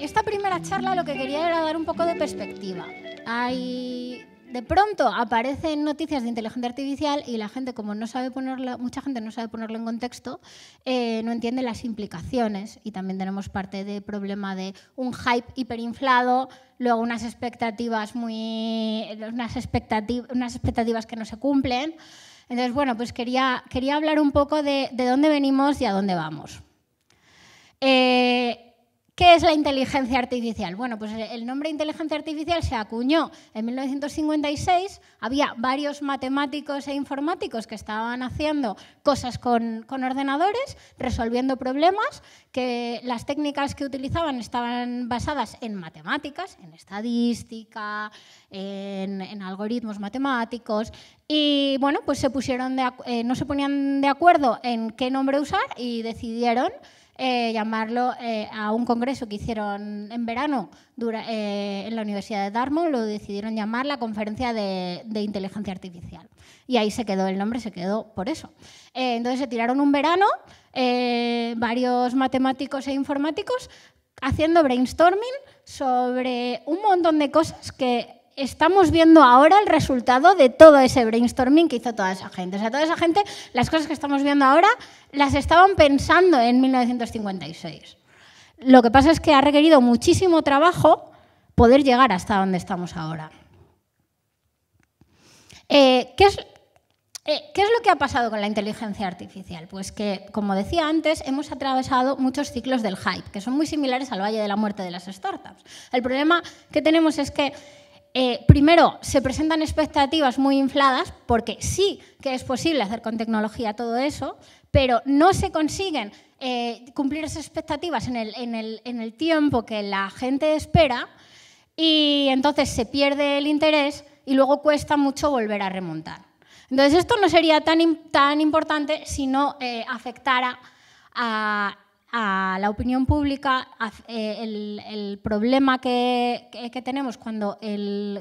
Esta primera charla lo que quería era dar un poco de perspectiva. de pronto aparecen noticias de inteligencia artificial y la gente, como no sabe mucha gente no sabe ponerlo en contexto, eh, no entiende las implicaciones. Y también tenemos parte del problema de un hype hiperinflado, luego unas expectativas muy. unas, unas expectativas que no se cumplen. Entonces, bueno, pues quería, quería hablar un poco de dónde venimos y a dónde vamos. Eh, ¿Qué es la inteligencia artificial? Bueno, pues eh, el nombre inteligencia artificial se acuñó en 1956. Había varios matemáticos e informáticos que estaban haciendo cosas con, con ordenadores, resolviendo problemas, que las técnicas que utilizaban estaban basadas en matemáticas, en estadística, en, en algoritmos matemáticos, y bueno, pues se pusieron eh, no se ponían de acuerdo en qué nombre usar y decidieron eh, llamarlo eh, a un congreso que hicieron en verano eh, en la Universidad de Dartmouth, lo decidieron llamar la Conferencia de, de, Inteligencia Artificial. Y ahí se quedó, el nombre se quedó por eso. entonces se tiraron un verano varios matemáticos e informáticos haciendo brainstorming sobre un montón de cosas que estamos viendo ahora el resultado de todo ese brainstorming que hizo toda esa gente. O sea, toda esa gente, las cosas que estamos viendo ahora, las estaban pensando en 1956. Lo que pasa es que ha requerido muchísimo trabajo poder llegar hasta donde estamos ahora. Eh, ¿qué, es, eh, ¿Qué es lo que ha pasado con la inteligencia artificial? Pues que, como decía antes, hemos atravesado muchos ciclos del hype, que son muy similares al valle de la muerte de las startups. El problema que tenemos es que eh, primero, se presentan expectativas muy infladas, porque sí que es posible hacer con tecnología todo eso, pero no se consiguen eh, cumplir esas expectativas en el, tiempo que la gente espera y entonces se pierde el interés y luego cuesta mucho volver a remontar. Entonces esto no sería tan, tan importante si no eh, afectara a a la opinión pública eh, el, problema que, tenemos cuando,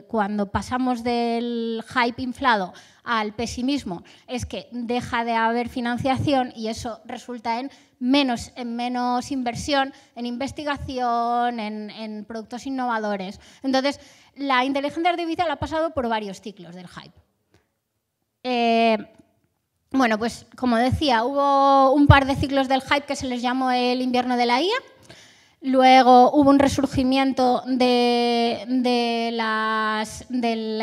cuando pasamos del hype inflado al pesimismo es que deja de haber financiación y eso resulta en menos, en menos inversión, en investigación, en, productos innovadores. Entonces, la inteligencia artificial ha pasado por varios ciclos del hype. Eh, bueno, pues como decía, hubo un par de ciclos del hype que se les llamó el invierno de la IA. Luego hubo un resurgimiento de, la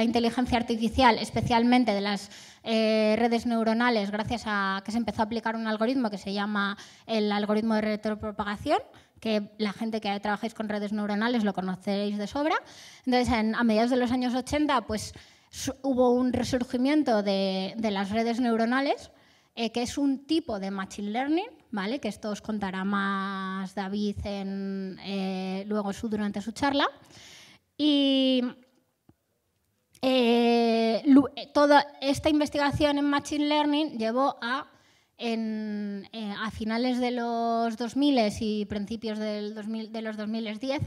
inteligencia artificial, especialmente de las eh, redes neuronales, gracias a que se empezó a aplicar un algoritmo que se llama el algoritmo de retropropagación, que la gente que trabajáis con redes neuronales lo conoceréis de sobra. Entonces, a mediados de los años 80, pues hubo un resurgimiento de, las redes neuronales, eh, que es un tipo de machine learning, que esto os contará más David eh, luego su, durante su charla. Y eh, toda esta investigación en machine learning llevó a, finales de los 2000 y principios de los 2010,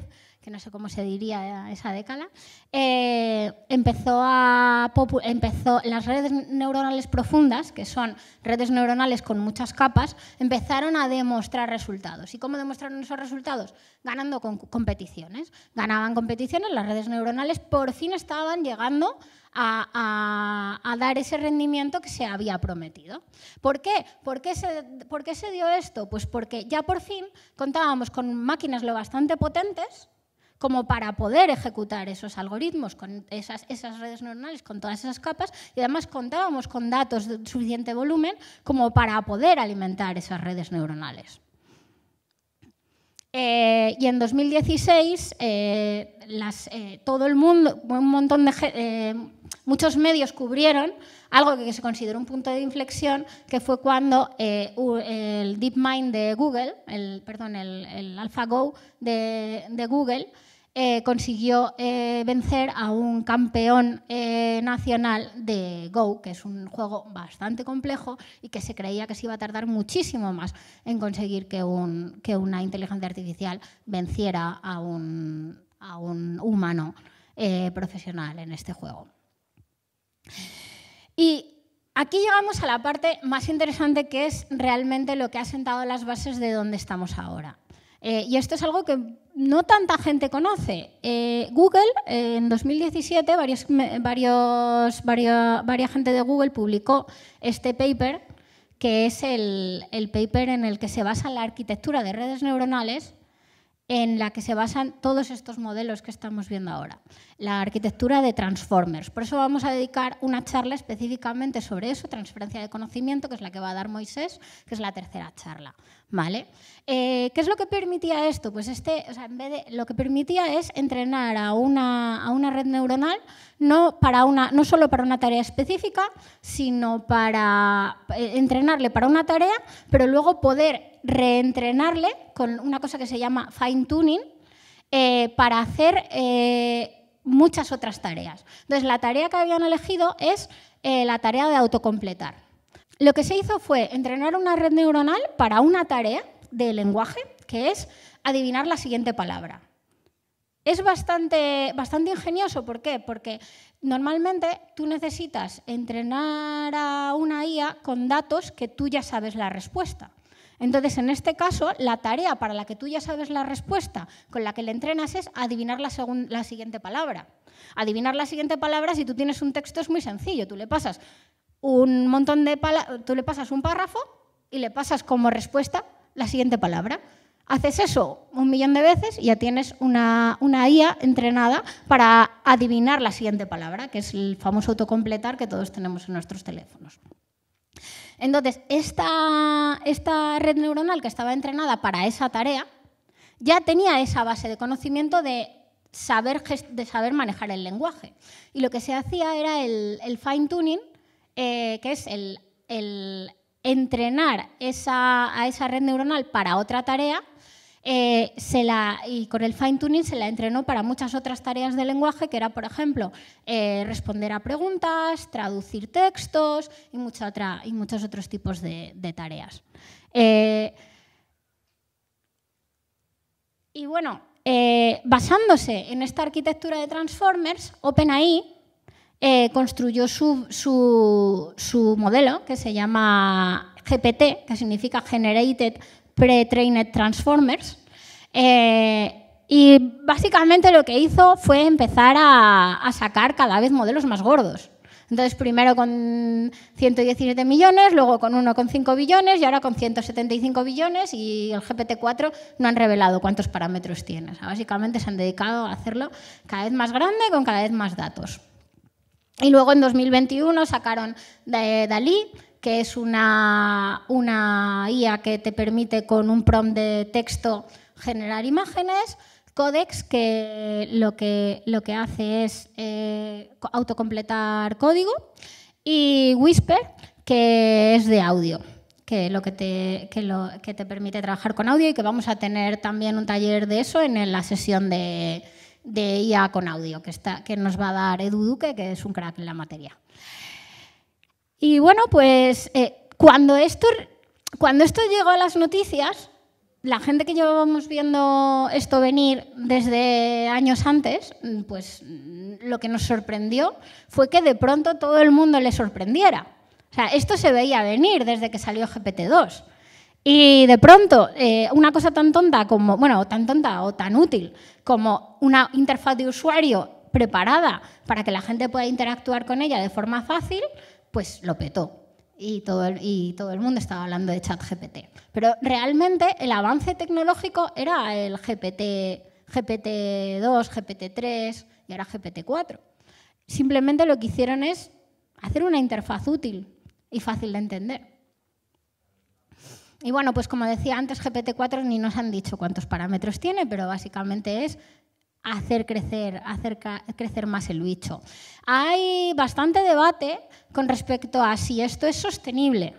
que no sé cómo se diría esa década, eh, empezó a empezó, las redes neuronales profundas, que son redes neuronales con muchas capas, empezaron a demostrar resultados. ¿Y cómo demostraron esos resultados? Ganando con competiciones. Ganaban competiciones, las redes neuronales por fin estaban llegando a, dar ese rendimiento que se había prometido. ¿Por qué? ¿Por qué, se, ¿Por qué se dio esto? Pues porque ya por fin contábamos con máquinas lo bastante potentes como para poder ejecutar esos algoritmos con esas, esas redes neuronales, con todas esas capas, y además contábamos con datos de suficiente volumen como para poder alimentar esas redes neuronales. Eh, y en 2016, eh, eh, todo el mundo, un montón de, muchos medios cubrieron algo que se consideró un punto de inflexión, que fue cuando el DeepMind de Google, el, perdón, el, AlphaGo de Google, eh, consiguió eh, vencer a un campeón eh, nacional de Go, que es un juego bastante complejo y que se creía que se iba a tardar muchísimo más en conseguir que, una inteligencia artificial venciera a un, a un humano profesional en este juego. Y Aquí llegamos a la parte más interesante que es realmente lo que ha sentado las bases de donde estamos ahora. Eh, y esto es algo que no tanta gente conoce. Eh, Google, eh, en 2017, varios, varios, varias gente de Google publicó este paper, que es el, el paper en el que se basa la arquitectura de redes neuronales en la que se basan todos estos modelos que estamos viendo ahora, la arquitectura de Transformers. Por eso vamos a dedicar una charla específicamente sobre eso, transferencia de conocimiento, que es la que va a dar Moisés, que es la tercera charla. ¿Vale? Eh, ¿Qué es lo que permitía esto? Pues este, o sea, en vez de, lo que permitía es entrenar a una, red neuronal no, para no solo para una tarea específica, sino para eh, entrenarle para una tarea, pero luego poder reentrenarle con una cosa que se llama fine tuning eh, para hacer muchas otras tareas. Entonces, la tarea que habían elegido es la tarea de autocompletar. Lo que se hizo fue entrenar una red neuronal para una tarea de lenguaje, que es adivinar la siguiente palabra. Es bastante, bastante ingenioso, ¿por qué? Porque normalmente tú necesitas entrenar a una IA con datos que tú ya sabes la respuesta. Entonces, en este caso, la tarea para la que tú ya sabes la respuesta, con la que le entrenas, es adivinar la, la, siguiente palabra. Adivinar la siguiente palabra, si tú tienes un texto, es muy sencillo. Tú le pasas un montón de palabras, tú le pasas un párrafo y le pasas como respuesta la siguiente palabra. Haces eso un millón de veces y ya tienes una, una IA entrenada para adivinar la siguiente palabra, que es el famoso autocompletar que todos tenemos en nuestros teléfonos. Entonces, esta, esta red neuronal que estaba entrenada para esa tarea ya tenía esa base de conocimiento de saber, de saber manejar el lenguaje. Y lo que se hacía era el fine-tuning, eh, que es el, entrenar a esa red neuronal para otra tarea eh, y con el fine tuning se la entrenó para muchas otras tareas de lenguaje, que era, por ejemplo, eh, responder a preguntas, traducir textos y, y muchos otros tipos de, tareas. y bueno, basándose en esta arquitectura de Transformers, OpenAI eh, construyó su, modelo que se llama GPT, que significa Generated Pre-Trained Transformers. Eh, y básicamente lo que hizo fue empezar a, a sacar cada vez modelos más gordos. Entonces, primero con 117 millones, luego con 1,5 billones y ahora con 175 billones y el GPT-4 no han revelado cuántos parámetros tiene. básicamente se han dedicado a hacerlo cada vez más grande con cada vez más datos. Y luego en 2021 sacaron de Dalí, que es una, IA que te permite con un prompt de texto generar imágenes. Codex, que lo que, lo que hace es eh, autocompletar código. Y Whisper, que es de audio, que, lo que, te, que, lo, que te permite trabajar con audio y que vamos a tener también un taller de eso en la sesión de, de IA con audio, que, está, que nos va a dar Edu Duque, que es un crack en la materia. Y bueno, pues eh, cuando, esto, cuando esto llegó a las noticias, la gente que llevábamos viendo esto venir desde años antes, pues lo que nos sorprendió fue que de pronto todo el mundo le sorprendiera. O sea, esto se veía venir desde que salió GPT-2. Y de pronto, eh, una cosa tan tonta como, bueno, tan tonta o tan útil como una interfaz de usuario preparada para que la gente pueda interactuar con ella de forma fácil, pues lo petó. Y todo, el, y todo el mundo estaba hablando de chat GPT. Pero realmente el avance tecnológico era el GPT, GPT-2, GPT-3 y ahora GPT-4. Simplemente lo que hicieron es hacer una interfaz útil y fácil de entender. Y bueno, pues como decía antes, GPT-4 ni nos han dicho cuántos parámetros tiene, pero básicamente es hacer crecer, hacer crecer más el bicho. Hay bastante debate con respecto a si esto es sostenible.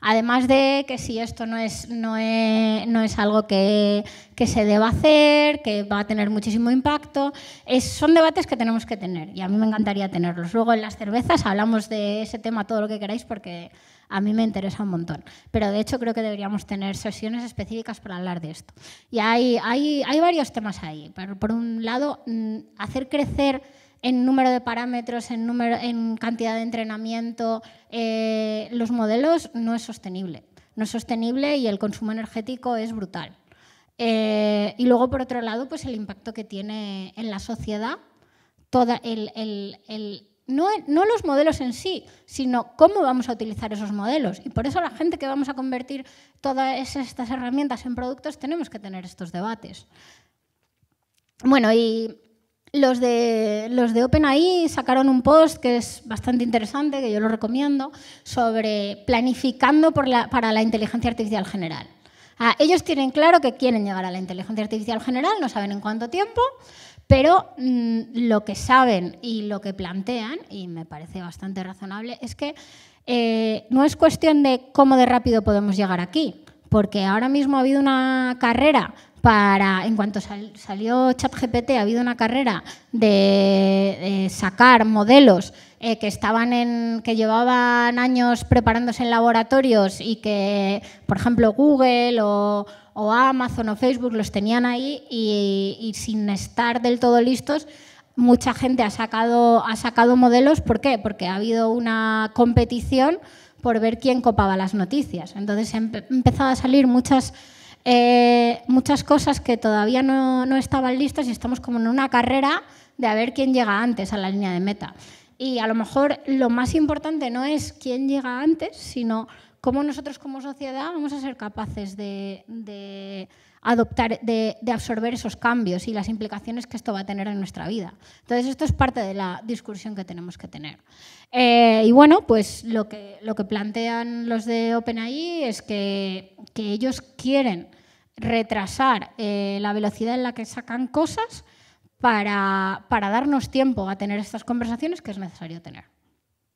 Además de que si esto no es, no es, no es algo que, que, se deba hacer, que va a tener muchísimo impacto, es, son debates que tenemos que tener y a mí me encantaría tenerlos. Luego en las cervezas hablamos de ese tema todo lo que queráis porque a mí me interesa un montón. Pero de hecho creo que deberíamos tener sesiones específicas para hablar de esto. Y hay, hay, varios temas ahí. Por, por un lado, mm, hacer crecer en número de parámetros, en, número, en cantidad de entrenamiento, eh, los modelos no es sostenible. No es sostenible y el consumo energético es brutal. Eh, y luego, por otro lado, pues el impacto que tiene en la sociedad toda el no, los modelos en sí, sino cómo vamos a utilizar esos modelos. Y por eso la gente que vamos a convertir todas estas herramientas en productos tenemos que tener estos debates. Bueno, y los de, los de OpenAI sacaron un post que es bastante interesante, que yo lo recomiendo, sobre planificando para la inteligencia artificial general. Ah, ellos tienen claro que quieren llegar a la inteligencia artificial general, no saben en cuánto tiempo, pero mm, lo que saben y lo que plantean, y me parece bastante razonable, es que eh, no es cuestión de cómo de rápido podemos llegar aquí, porque ahora mismo ha habido una carrera para, en cuanto salió ChatGPT, ha habido una carrera de, sacar modelos eh, que estaban en, que llevaban años preparándose en laboratorios y que, por ejemplo, Google o o Amazon o Facebook los tenían ahí y, sin estar del todo listos, mucha gente ha sacado, ha sacado modelos. ¿Por qué? Porque ha habido una competición por ver quién copaba las noticias. Entonces han em, empezado a salir muchas, eh, muchas cosas que todavía no, no, estaban listas y estamos como en una carrera de a ver quién llega antes a la línea de meta. Y a lo mejor lo más importante no es quién llega antes, sino cómo nosotros como sociedad vamos a ser capaces de, adoptar, de, absorber esos cambios y las implicaciones que esto va a tener en nuestra vida. Entonces, esto es parte de la discusión que tenemos que tener. Eh, y bueno, pues lo que, lo que plantean los de OpenAI es que, ellos quieren retrasar eh, la velocidad en la que sacan cosas para darnos tiempo a tener estas conversaciones que es necesario tener.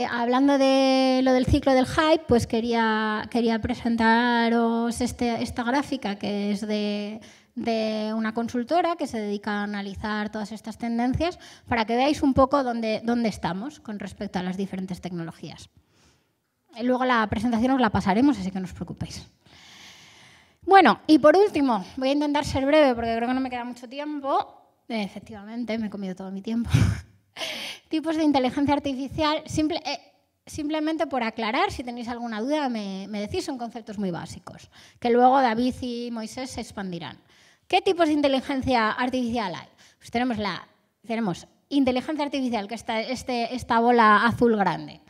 Eh, hablando de lo del ciclo del hype, pues quería, quería presentaros este, esta gráfica que es de, una consultora que se dedica a analizar todas estas tendencias para que veáis un poco dónde, dónde estamos con respecto a las diferentes tecnologías. Luego la presentación os la pasaremos, así que no os preocupéis. Bueno, y por último, voy a intentar ser breve porque creo que no me queda mucho tiempo. Efectivamente, me he comido todo mi tiempo. tipos de inteligencia artificial. Eh, simplemente por aclarar, si tenéis alguna duda, me, decís, son conceptos muy básicos, que luego David y Moisés se expandirán. ¿Qué tipos de inteligencia artificial hay? Pues tenemos la tenemos inteligencia artificial, que está este, esta bola azul grande.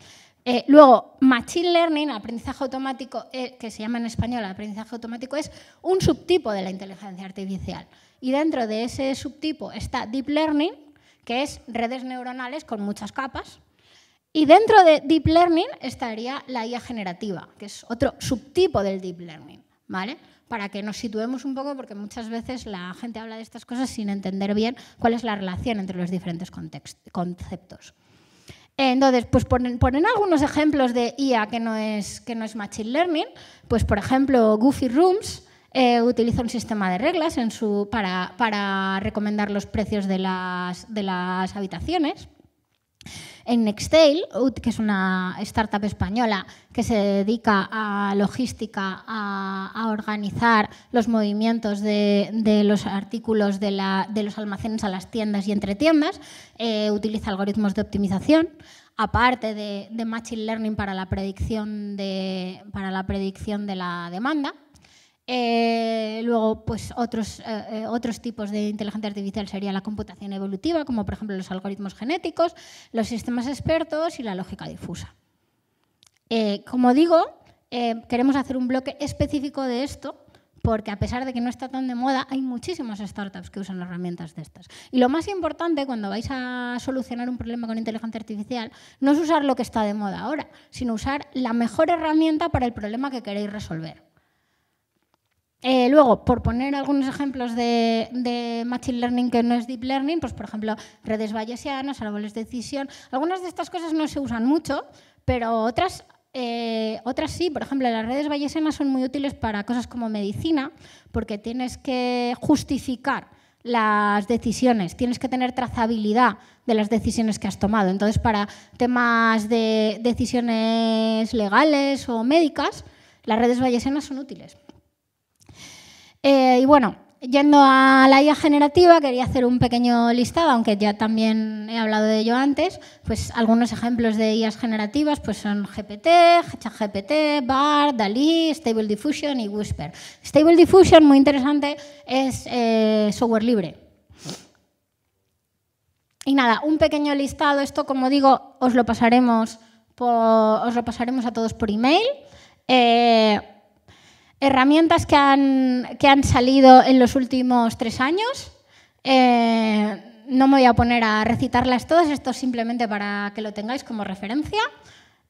Eh, luego, Machine Learning, aprendizaje automático, eh, que se llama en español aprendizaje automático, es un subtipo de la inteligencia artificial. Y dentro de ese subtipo está Deep Learning, que es redes neuronales con muchas capas. Y dentro de Deep Learning estaría la IA generativa, que es otro subtipo del Deep Learning, ¿vale? Para que nos situemos un poco, porque muchas veces la gente habla de estas cosas sin entender bien cuál es la relación entre los diferentes conceptos. Entonces, pues ponen, ponen, algunos ejemplos de IA que no es, que no es Machine Learning. Pues, por ejemplo, Goofy Rooms eh, utiliza un sistema de reglas para, recomendar los precios de las, habitaciones. En Nextail, que es una startup española que se dedica a logística, a, organizar los movimientos de, los artículos de, los almacenes a las tiendas y entre tiendas, eh, utiliza algoritmos de optimización, aparte de, Machine Learning para la, predicción de la demanda eh, luego, pues otros, eh, eh, otros tipos de inteligencia artificial sería la computación evolutiva, como por ejemplo los algoritmos genéticos, los sistemas expertos y la lógica difusa. como digo, queremos hacer un bloque específico de esto, porque a pesar de que no está tan de moda, hay muchísimas startups que usan herramientas de estas. Y lo más importante cuando vais a solucionar un problema con inteligencia artificial no es usar lo que está de moda ahora, sino usar la mejor herramienta para el problema que queréis resolver. Eh, luego, por poner algunos ejemplos de, Machine Learning que no es Deep Learning, pues por ejemplo, redes bayesianas, árboles de decisión, algunas de estas cosas no se usan mucho, pero otras, eh, otras sí. Por ejemplo, las redes bayesianas son muy útiles para cosas como medicina, porque tienes que justificar las decisiones, tienes que tener trazabilidad de las decisiones que has tomado. Entonces, para temas de decisiones legales o médicas, las redes bayesianas son útiles. Eh, y bueno, yendo a la IA generativa, quería hacer un pequeño listado, aunque ya también he hablado de ello antes, pues algunos ejemplos de IAs generativas pues son GPT, ChatGPT, Bar, DALI, Stable Diffusion y Whisper. Stable Diffusion, muy interesante, es eh, software libre. Y nada, un pequeño listado, esto como digo, os lo pasaremos, os lo pasaremos a todos por email. Eh, herramientas que han, que han salido en los últimos tres años. Eh, no me voy a poner a recitarlas todas, esto simplemente para que lo tengáis como referencia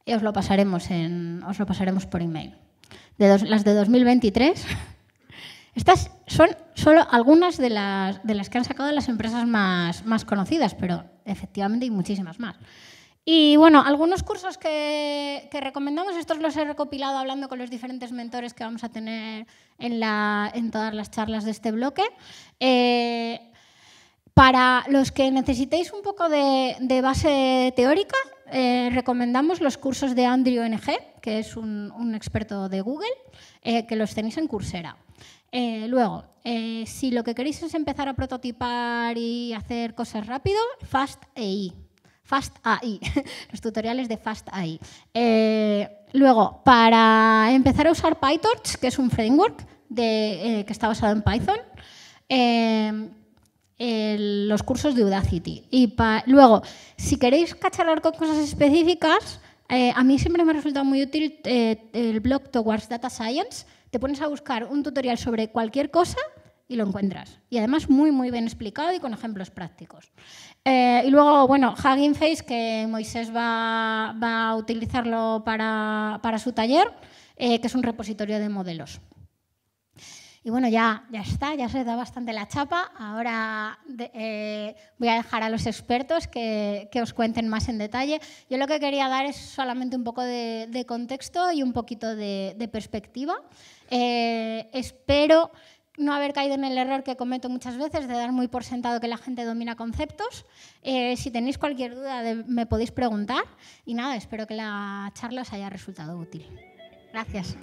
y os lo pasaremos, en, os lo pasaremos por email. De las de 2023. Estas son solo algunas de las, de las que han sacado las empresas más, más conocidas, pero efectivamente hay muchísimas más. Y bueno, algunos cursos que, recomendamos, estos los he recopilado hablando con los diferentes mentores que vamos a tener en, todas las charlas de este bloque. Eh, para los que necesitéis un poco de, base teórica, eh, recomendamos los cursos de Andrew NG, que es un, experto de Google, eh, que los tenéis en Coursera. luego, si lo que queréis es empezar a prototipar y hacer cosas rápido, Fast AI. Fast AI, los tutoriales de Fast AI. Eh, luego, para empezar a usar PyTorch, que es un framework eh, que está basado en Python, em, los cursos de Udacity. Y luego, si queréis cacharrar con cosas específicas, eh, a mí siempre me ha resultado muy útil el blog Towards Data Science. Te pones a buscar un tutorial sobre cualquier cosa y lo encuentras. Y además muy, muy bien explicado y con ejemplos prácticos. Eh, y luego, bueno, Hugging Face, que Moisés va, a utilizarlo para, su taller, eh, que es un repositorio de modelos. Y bueno, ya, ya está, ya se da bastante la chapa. Ahora eh, voy a dejar a los expertos que, os cuenten más en detalle. Yo lo que quería dar es solamente un poco de, contexto y un poquito de perspectiva. espero no haber caído en el error que cometo muchas veces de dar muy por sentado que la gente domina conceptos. Eh, si tenéis cualquier duda, me podéis preguntar. Y nada, espero que la charla os haya resultado útil. Gracias.